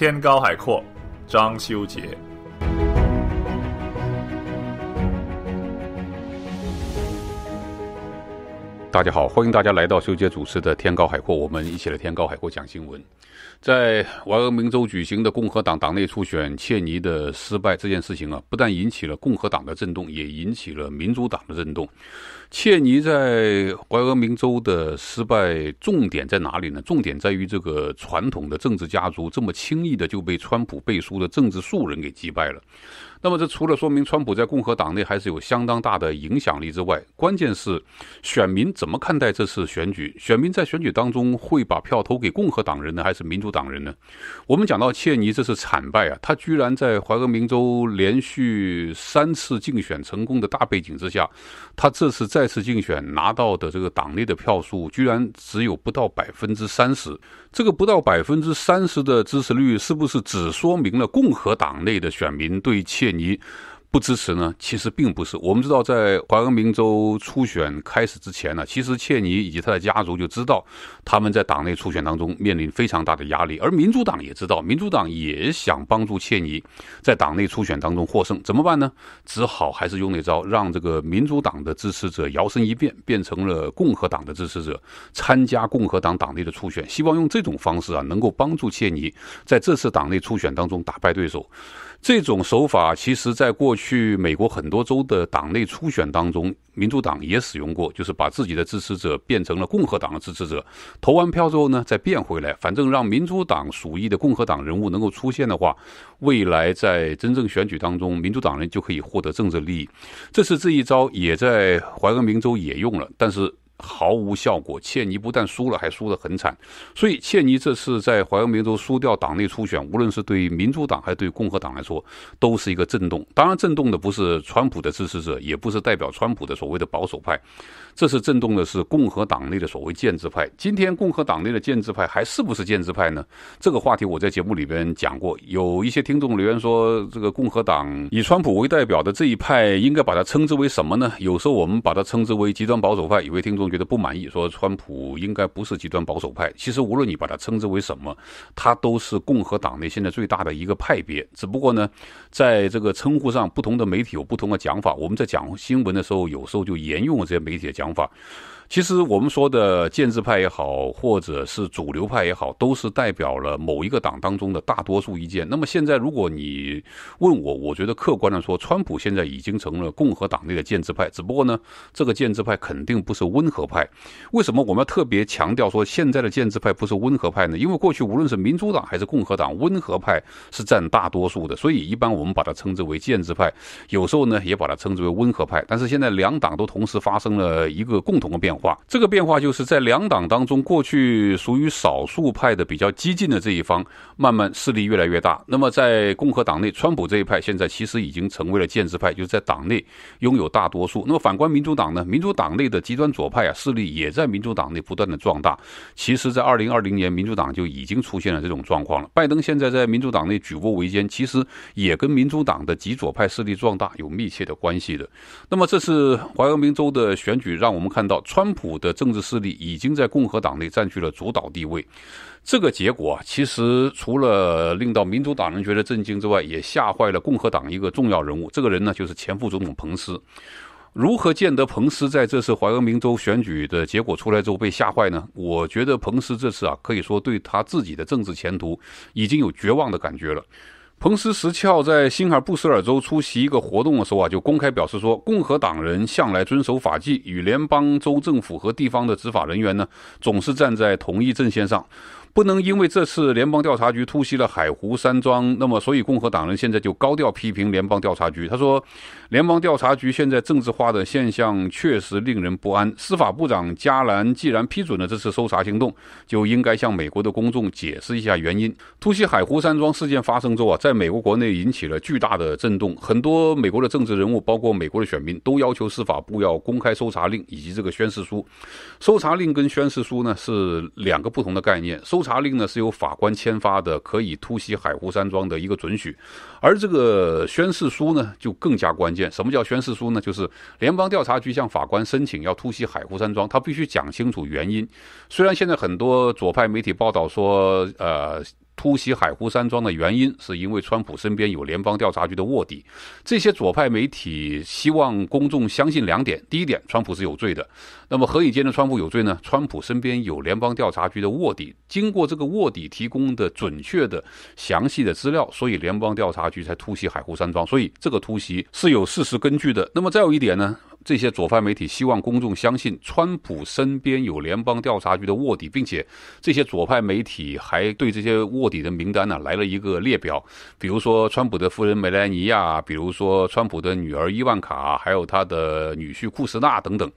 天高海阔，张修杰。大家好，欢迎大家来到修杰主持的《天高海阔》，我们一起来《天高海阔》讲新闻。在怀俄明州举行的共和党党内初选，切尼的失败这件事情啊，不但引起了共和党的震动，也引起了民主党的震动。切尼在怀俄明州的失败重点在哪里呢？重点在于这个传统的政治家族这么轻易的就被川普背书的政治素人给击败了。那么这除了说明川普在共和党内还是有相当大的影响力之外，关键是选民怎么看待这次选举？选民在选举当中会把票投给共和党人呢，还是民主党人呢？我们讲到切尼这次惨败啊，他居然在怀俄明州连续三次竞选成功的大背景之下，他这次在再次竞选拿到的这个党内的票数居然只有不到百分之三十，这个不到百分之三十的支持率是不是只说明了共和党内的选民对切尼？不支持呢？其实并不是。我们知道，在怀俄明州初选开始之前呢，其实切尼以及他的家族就知道他们在党内初选当中面临非常大的压力，而民主党也知道，民主党也想帮助切尼在党内初选当中获胜，怎么办呢？只好还是用那招，让这个民主党的支持者摇身一变，变成了共和党的支持者，参加共和党党内的初选，希望用这种方式啊，能够帮助切尼在这次党内初选当中打败对手。这种手法其实，在过去美国很多州的党内初选当中，民主党也使用过，就是把自己的支持者变成了共和党的支持者，投完票之后呢，再变回来，反正让民主党属意的共和党人物能够出现的话，未来在真正选举当中，民主党人就可以获得政治利益。这次这一招也在怀俄明州也用了，但是。毫无效果，切尼不但输了，还输得很惨。所以，切尼这次在怀俄明州输掉党内初选，无论是对民主党还是对共和党来说，都是一个震动。当然，震动的不是川普的支持者，也不是代表川普的所谓的保守派，这是震动的是共和党内的所谓建制派。今天，共和党内的建制派还是不是建制派呢？这个话题我在节目里边讲过，有一些听众留言说，这个共和党以川普为代表的这一派，应该把它称之为什么呢？有时候我们把它称之为极端保守派。有位听众。觉得不满意，说川普应该不是极端保守派。其实无论你把它称之为什么，他都是共和党内现在最大的一个派别。只不过呢，在这个称呼上，不同的媒体有不同的讲法。我们在讲新闻的时候，有时候就沿用了这些媒体的讲法。其实我们说的建制派也好，或者是主流派也好，都是代表了某一个党当中的大多数意见。那么现在，如果你问我，我觉得客观的说，川普现在已经成了共和党内的建制派。只不过呢，这个建制派肯定不是温和派。为什么我们要特别强调说现在的建制派不是温和派呢？因为过去无论是民主党还是共和党，温和派是占大多数的，所以一般我们把它称之为建制派，有时候呢也把它称之为温和派。但是现在两党都同时发生了一个共同的变化。化这个变化就是在两党当中，过去属于少数派的比较激进的这一方，慢慢势力越来越大。那么在共和党内，川普这一派现在其实已经成为了建制派，就是在党内拥有大多数。那么反观民主党呢，民主党内的极端左派啊，势力也在民主党内不断的壮大。其实，在二零二零年，民主党就已经出现了这种状况了。拜登现在在民主党内举步维艰，其实也跟民主党的极左派势力壮大有密切的关系的。那么，这次怀俄明州的选举，让我们看到川。川普的政治势力已经在共和党内占据了主导地位，这个结果啊，其实除了令到民主党人觉得震惊之外，也吓坏了共和党一个重要人物。这个人呢，就是前副总统彭斯。如何见得彭斯在这次怀俄明州选举的结果出来之后被吓坏呢？我觉得彭斯这次啊，可以说对他自己的政治前途已经有绝望的感觉了。彭斯十七号在新罕布什尔州出席一个活动的时候啊，就公开表示说，共和党人向来遵守法纪，与联邦州政府和地方的执法人员呢，总是站在同一阵线上。不能因为这次联邦调查局突袭了海湖山庄，那么所以共和党人现在就高调批评联邦调查局。他说，联邦调查局现在政治化的现象确实令人不安。司法部长加兰既然批准了这次搜查行动，就应该向美国的公众解释一下原因。突袭海湖山庄事件发生之后啊，在美国国内引起了巨大的震动，很多美国的政治人物，包括美国的选民，都要求司法部要公开搜查令以及这个宣誓书。搜查令跟宣誓书呢是两个不同的概念。搜查。查令呢是由法官签发的，可以突袭海湖山庄的一个准许，而这个宣誓书呢就更加关键。什么叫宣誓书呢？就是联邦调查局向法官申请要突袭海湖山庄，他必须讲清楚原因。虽然现在很多左派媒体报道说，呃。突袭海湖山庄的原因是因为川普身边有联邦调查局的卧底，这些左派媒体希望公众相信两点：第一点，川普是有罪的；那么何以见得川普有罪呢？川普身边有联邦调查局的卧底，经过这个卧底提供的准确的详细的资料，所以联邦调查局才突袭海湖山庄，所以这个突袭是有事实根据的。那么再有一点呢？这些左派媒体希望公众相信，川普身边有联邦调查局的卧底，并且这些左派媒体还对这些卧底的名单呢来了一个列表，比如说川普的夫人梅兰妮亚，比如说川普的女儿伊万卡，还有他的女婿库什纳等等。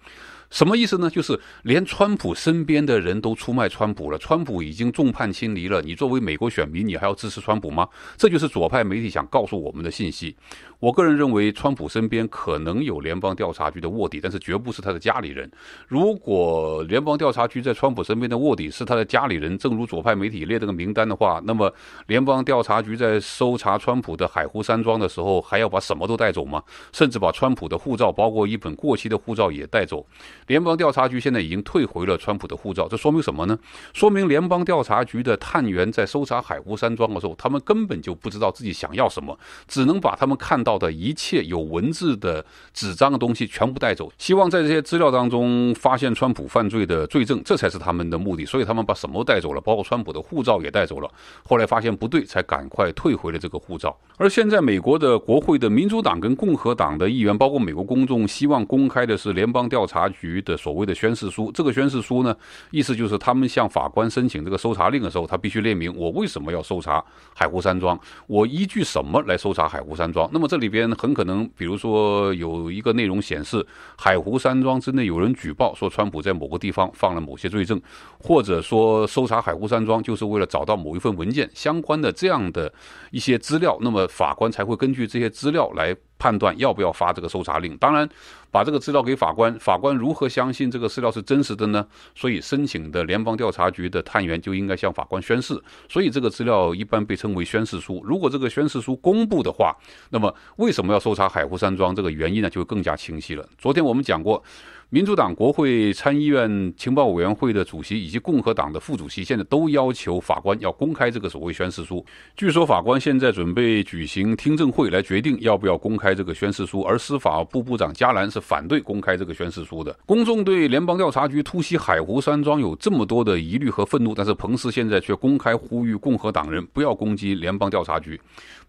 什么意思呢？就是连川普身边的人都出卖川普了，川普已经众叛亲离了。你作为美国选民，你还要支持川普吗？这就是左派媒体想告诉我们的信息。我个人认为，川普身边可能有联邦调查局的卧底，但是绝不是他的家里人。如果联邦调查局在川普身边的卧底是他的家里人，正如左派媒体列这个名单的话，那么联邦调查局在搜查川普的海湖山庄的时候，还要把什么都带走吗？甚至把川普的护照，包括一本过期的护照也带走。联邦调查局现在已经退回了川普的护照，这说明什么呢？说明联邦调查局的探员在搜查海湖山庄的时候，他们根本就不知道自己想要什么，只能把他们看到的一切有文字的纸张的东西全部带走，希望在这些资料当中发现川普犯罪的罪证，这才是他们的目的。所以他们把什么带走了，包括川普的护照也带走了。后来发现不对，才赶快退回了这个护照。而现在，美国的国会的民主党跟共和党的议员，包括美国公众，希望公开的是联邦调查局。的所谓的宣誓书，这个宣誓书呢，意思就是他们向法官申请这个搜查令的时候，他必须列明我为什么要搜查海湖山庄，我依据什么来搜查海湖山庄。那么这里边很可能，比如说有一个内容显示，海湖山庄之内有人举报说川普在某个地方放了某些罪证，或者说搜查海湖山庄就是为了找到某一份文件相关的这样的一些资料，那么法官才会根据这些资料来。判断要不要发这个搜查令，当然把这个资料给法官，法官如何相信这个资料是真实的呢？所以申请的联邦调查局的探员就应该向法官宣誓，所以这个资料一般被称为宣誓书。如果这个宣誓书公布的话，那么为什么要搜查海湖山庄这个原因呢，就更加清晰了。昨天我们讲过。民主党国会参议院情报委员会的主席以及共和党的副主席现在都要求法官要公开这个所谓宣誓书。据说法官现在准备举行听证会来决定要不要公开这个宣誓书，而司法部部长加兰是反对公开这个宣誓书的。公众对联邦调查局突袭海湖山庄有这么多的疑虑和愤怒，但是彭斯现在却公开呼吁共和党人不要攻击联邦调查局。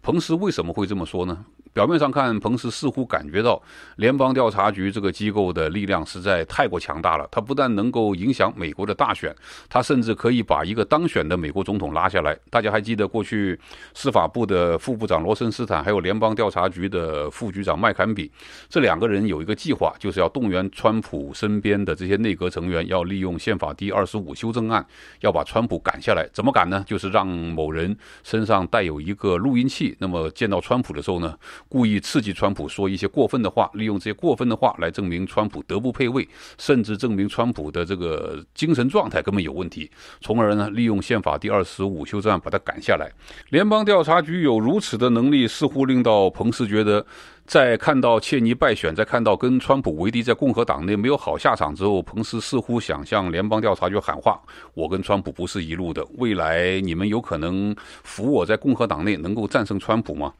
彭斯为什么会这么说呢？表面上看，彭斯似乎感觉到联邦调查局这个机构的力量实在太过强大了。他不但能够影响美国的大选，他甚至可以把一个当选的美国总统拉下来。大家还记得过去司法部的副部长罗森斯坦，还有联邦调查局的副局长麦坎比，这两个人有一个计划，就是要动员川普身边的这些内阁成员，要利用宪法第二十五修正案，要把川普赶下来。怎么赶呢？就是让某人身上带有一个录音器。那么见到川普的时候呢，故意刺激川普说一些过分的话，利用这些过分的话来证明川普德不配位，甚至证明川普的这个精神状态根本有问题，从而呢利用宪法第二十五修正案把他赶下来。联邦调查局有如此的能力，似乎令到彭斯觉得。在看到切尼败选，在看到跟川普为敌在共和党内没有好下场之后，彭斯似乎想向联邦调查局喊话：“我跟川普不是一路的，未来你们有可能扶我在共和党内能够战胜川普吗？”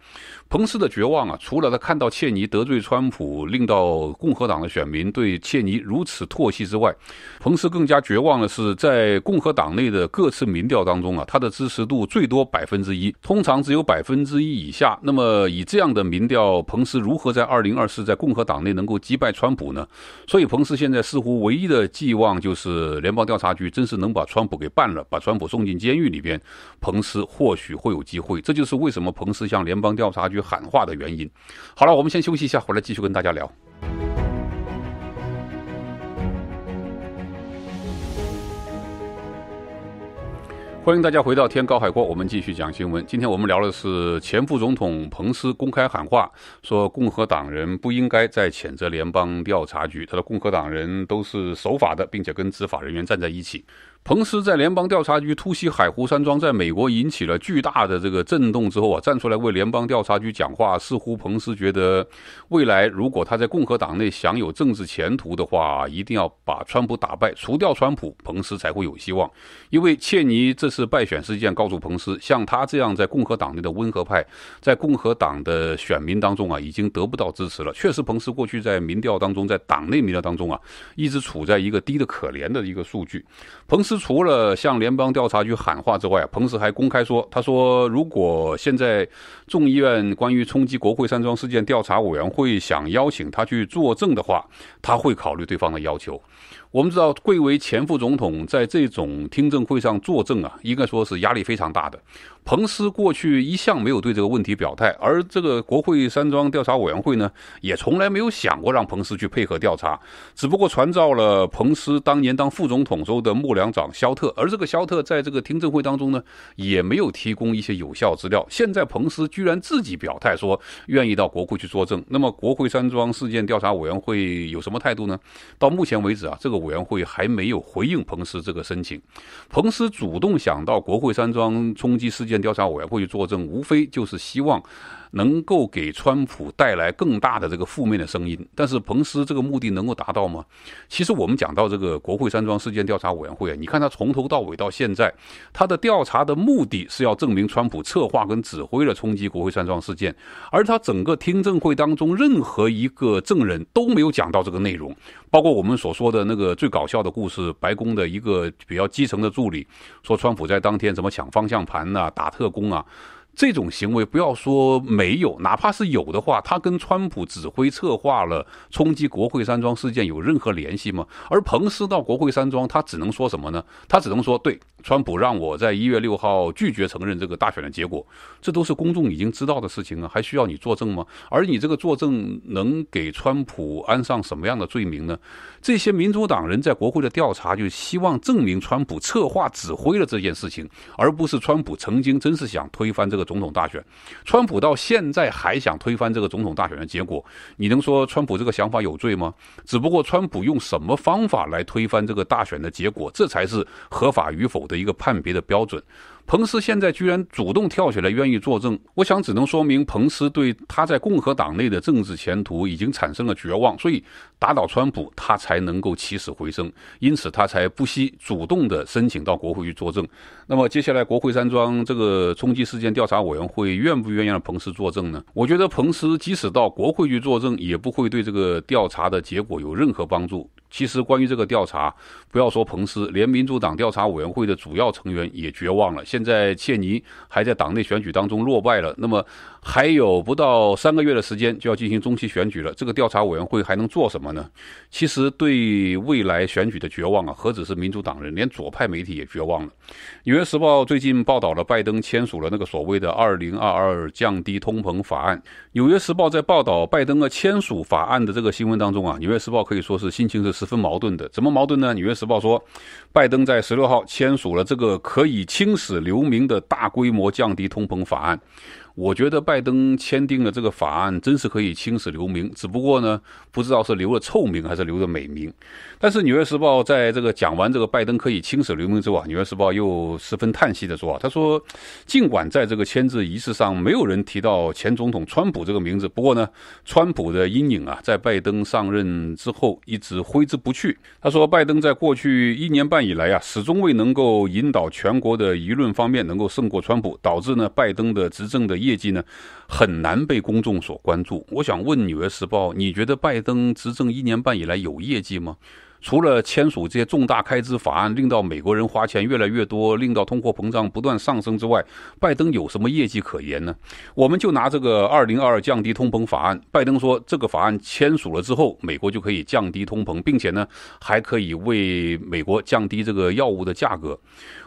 彭斯的绝望啊，除了他看到切尼得罪川普，令到共和党的选民对切尼如此唾弃之外，彭斯更加绝望的是，在共和党内的各次民调当中啊，他的支持度最多百分之一，通常只有百分之一以下。那么以这样的民调，彭斯。是如何在二零二四在共和党内能够击败川普呢？所以彭斯现在似乎唯一的寄望就是联邦调查局真是能把川普给办了，把川普送进监狱里边，彭斯或许会有机会。这就是为什么彭斯向联邦调查局喊话的原因。好了，我们先休息一下，回来继续跟大家聊。欢迎大家回到天高海阔，我们继续讲新闻。今天我们聊的是前副总统彭斯公开喊话，说共和党人不应该再谴责联邦调查局。他说，共和党人都是守法的，并且跟执法人员站在一起。彭斯在联邦调查局突袭海湖山庄，在美国引起了巨大的这个震动之后啊，站出来为联邦调查局讲话，似乎彭斯觉得，未来如果他在共和党内享有政治前途的话，一定要把川普打败，除掉川普，彭斯才会有希望。因为切尼这次败选事件告诉彭斯，像他这样在共和党内的温和派，在共和党的选民当中啊，已经得不到支持了。确实，彭斯过去在民调当中，在党内民调当中啊，一直处在一个低得可怜的一个数据。彭斯。除了向联邦调查局喊话之外啊，彭斯还公开说：“他说，如果现在众议院关于冲击国会山庄事件调查委员会想邀请他去作证的话，他会考虑对方的要求。”我们知道，贵为前副总统，在这种听证会上作证啊，应该说是压力非常大的。彭斯过去一向没有对这个问题表态，而这个国会山庄调查委员会呢，也从来没有想过让彭斯去配合调查，只不过传召了彭斯当年当副总统时候的幕僚长肖特，而这个肖特在这个听证会当中呢，也没有提供一些有效资料。现在彭斯居然自己表态说愿意到国库去作证，那么国会山庄事件调查委员会有什么态度呢？到目前为止啊，这个。委员会还没有回应彭斯这个申请，彭斯主动想到国会山庄冲击事件调查委员会作证，无非就是希望能够给川普带来更大的这个负面的声音。但是彭斯这个目的能够达到吗？其实我们讲到这个国会山庄事件调查委员会啊，你看他从头到尾到现在，他的调查的目的是要证明川普策划跟指挥了冲击国会山庄事件，而他整个听证会当中任何一个证人都没有讲到这个内容。包括我们所说的那个最搞笑的故事，白宫的一个比较基层的助理说，川普在当天怎么抢方向盘呐、打特工啊，这种行为不要说没有，哪怕是有的话，他跟川普指挥策划了冲击国会山庄事件有任何联系吗？而彭斯到国会山庄，他只能说什么呢？他只能说对。川普让我在一月六号拒绝承认这个大选的结果，这都是公众已经知道的事情啊，还需要你作证吗？而你这个作证能给川普安上什么样的罪名呢？这些民主党人在国会的调查就希望证明川普策划指挥了这件事情，而不是川普曾经真是想推翻这个总统大选。川普到现在还想推翻这个总统大选的结果，你能说川普这个想法有罪吗？只不过川普用什么方法来推翻这个大选的结果，这才是合法与否的。的一个判别的标准。彭斯现在居然主动跳起来愿意作证，我想只能说明彭斯对他在共和党内的政治前途已经产生了绝望，所以打倒川普他才能够起死回生，因此他才不惜主动的申请到国会去作证。那么接下来国会山庄这个冲击事件调查委员会愿不愿意让彭斯作证呢？我觉得彭斯即使到国会去作证，也不会对这个调查的结果有任何帮助。其实关于这个调查，不要说彭斯，连民主党调查委员会的主要成员也绝望了。现在切尼还在党内选举当中落败了，那么还有不到三个月的时间就要进行中期选举了。这个调查委员会还能做什么呢？其实对未来选举的绝望啊，何止是民主党人，连左派媒体也绝望了。《纽约时报》最近报道了拜登签署了那个所谓的“二零二二降低通膨法案”。《纽约时报》在报道拜登的签署法案的这个新闻当中啊，《纽约时报》可以说是心情是十分矛盾的。怎么矛盾呢？《纽约时报》说，拜登在十六号签署了这个可以轻视。留名的大规模降低通膨法案。我觉得拜登签订了这个法案，真是可以青史留名。只不过呢，不知道是留了臭名还是留了美名。但是《纽约时报》在这个讲完这个拜登可以青史留名之后啊，《纽约时报》又十分叹息地说啊：“他说，尽管在这个签字仪式上没有人提到前总统川普这个名字，不过呢，川普的阴影啊，在拜登上任之后一直挥之不去。他说，拜登在过去一年半以来啊，始终未能够引导全国的舆论方面能够胜过川普，导致呢，拜登的执政的。”业绩呢，很难被公众所关注。我想问《纽约时报》，你觉得拜登执政一年半以来有业绩吗？除了签署这些重大开支法案，令到美国人花钱越来越多，令到通货膨胀不断上升之外，拜登有什么业绩可言呢？我们就拿这个二零二二降低通膨法案，拜登说这个法案签署了之后，美国就可以降低通膨，并且呢，还可以为美国降低这个药物的价格。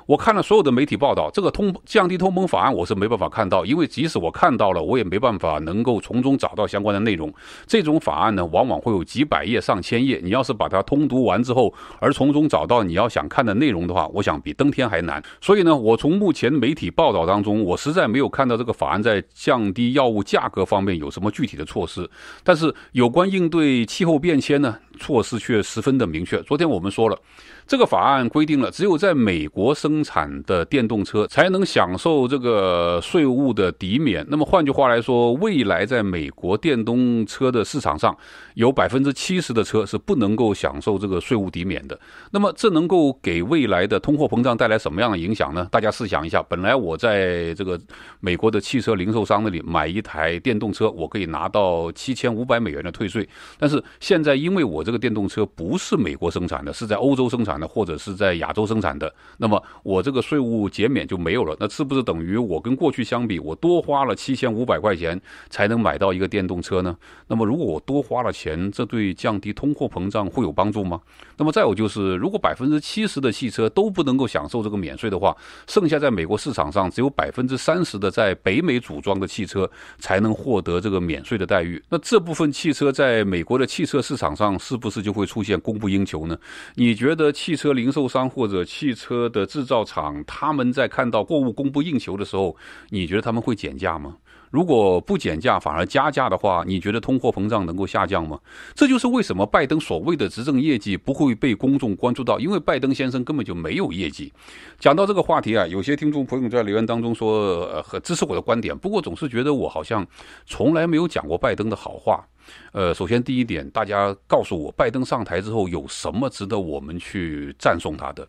我看了所有的媒体报道，这个通降低通膨法案我是没办法看到，因为即使我看到了，我也没办法能够从中找到相关的内容。这种法案呢，往往会有几百页、上千页。你要是把它通读完之后，而从中找到你要想看的内容的话，我想比登天还难。所以呢，我从目前媒体报道当中，我实在没有看到这个法案在降低药物价格方面有什么具体的措施。但是有关应对气候变迁呢，措施却十分的明确。昨天我们说了。这个法案规定了，只有在美国生产的电动车才能享受这个税务的抵免。那么，换句话来说，未来在美国电动车的市场上，有百分之七十的车是不能够享受这个税务抵免的。那么，这能够给未来的通货膨胀带来什么样的影响呢？大家试想一下，本来我在这个美国的汽车零售商那里买一台电动车，我可以拿到七千五百美元的退税，但是现在因为我这个电动车不是美国生产的，是在欧洲生产。或者是在亚洲生产的，那么我这个税务减免就没有了。那是不是等于我跟过去相比，我多花了七千五百块钱才能买到一个电动车呢？那么如果我多花了钱，这对降低通货膨胀会有帮助吗？那么再有就是，如果百分之七十的汽车都不能够享受这个免税的话，剩下在美国市场上只有百分之三十的在北美组装的汽车才能获得这个免税的待遇。那这部分汽车在美国的汽车市场上是不是就会出现供不应求呢？你觉得？汽车零售商或者汽车的制造厂，他们在看到货物供不应求的时候，你觉得他们会减价吗？如果不减价，反而加价的话，你觉得通货膨胀能够下降吗？这就是为什么拜登所谓的执政业绩不会被公众关注到，因为拜登先生根本就没有业绩。讲到这个话题啊，有些听众朋友在留言当中说很支持我的观点，不过总是觉得我好像从来没有讲过拜登的好话。呃，首先第一点，大家告诉我，拜登上台之后有什么值得我们去赞颂他的？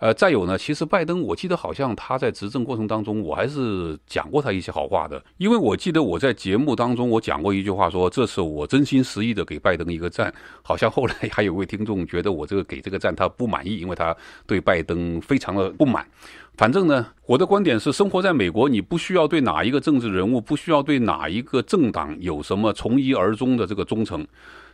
呃，再有呢，其实拜登，我记得好像他在执政过程当中，我还是讲过他一些好话的，因为我记得我在节目当中我讲过一句话，说这是我真心实意的给拜登一个赞。好像后来还有位听众觉得我这个给这个赞他不满意，因为他对拜登非常的不满。反正呢，我的观点是，生活在美国，你不需要对哪一个政治人物，不需要对哪一个政党有什么从一而终的这个忠诚。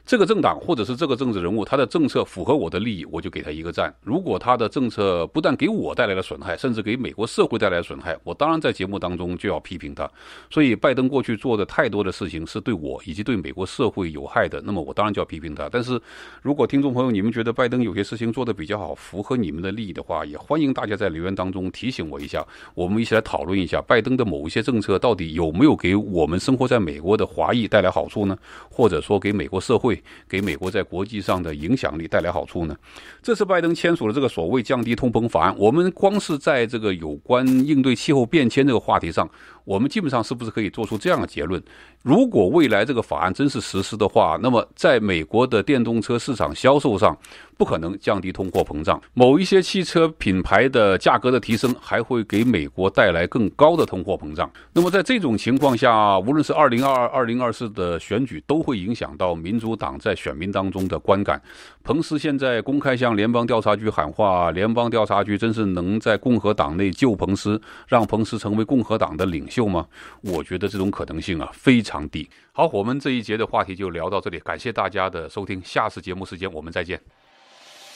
这个政党或者是这个政治人物，他的政策符合我的利益，我就给他一个赞。如果他的政策不但给我带来了损害，甚至给美国社会带来了损害，我当然在节目当中就要批评他。所以，拜登过去做的太多的事情是对我以及对美国社会有害的，那么我当然就要批评他。但是，如果听众朋友你们觉得拜登有些事情做得比较好，符合你们的利益的话，也欢迎大家在留言当中提醒我一下，我们一起来讨论一下拜登的某一些政策到底有没有给我们生活在美国的华裔带来好处呢？或者说给美国社会？给美国在国际上的影响力带来好处呢？这次拜登签署了这个所谓降低通膨法案，我们光是在这个有关应对气候变迁这个话题上，我们基本上是不是可以做出这样的结论：如果未来这个法案真是实施的话，那么在美国的电动车市场销售上，不可能降低通货膨胀。某一些汽车品牌的价格的提升，还会给美国带来更高的通货膨胀。那么在这种情况下，无论是二零二二、二零二四的选举，都会影响到民主。党在选民当中的观感，彭斯现在公开向联邦调查局喊话，联邦调查局真是能在共和党内救彭斯，让彭斯成为共和党的领袖吗？我觉得这种可能性啊非常低。好，我们这一节的话题就聊到这里，感谢大家的收听，下次节目时间我们再见。